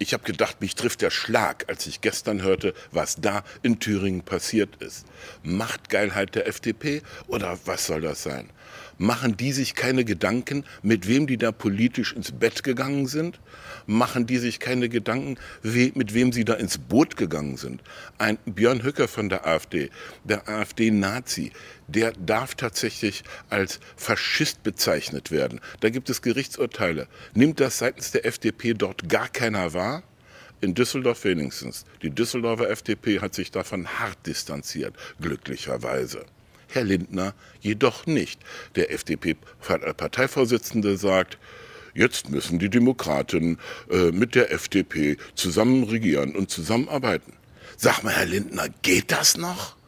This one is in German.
Ich habe gedacht, mich trifft der Schlag, als ich gestern hörte, was da in Thüringen passiert ist. Machtgeilheit der FDP oder was soll das sein? Machen die sich keine Gedanken, mit wem die da politisch ins Bett gegangen sind? Machen die sich keine Gedanken, mit wem sie da ins Boot gegangen sind? Ein Björn Höcker von der AfD, der AfD-Nazi, der darf tatsächlich als Faschist bezeichnet werden. Da gibt es Gerichtsurteile. Nimmt das seitens der FDP dort gar keiner wahr? in Düsseldorf wenigstens. Die Düsseldorfer FDP hat sich davon hart distanziert, glücklicherweise. Herr Lindner jedoch nicht. Der FDP-Parteivorsitzende sagt, jetzt müssen die Demokraten äh, mit der FDP zusammen regieren und zusammenarbeiten. Sag mal, Herr Lindner, geht das noch?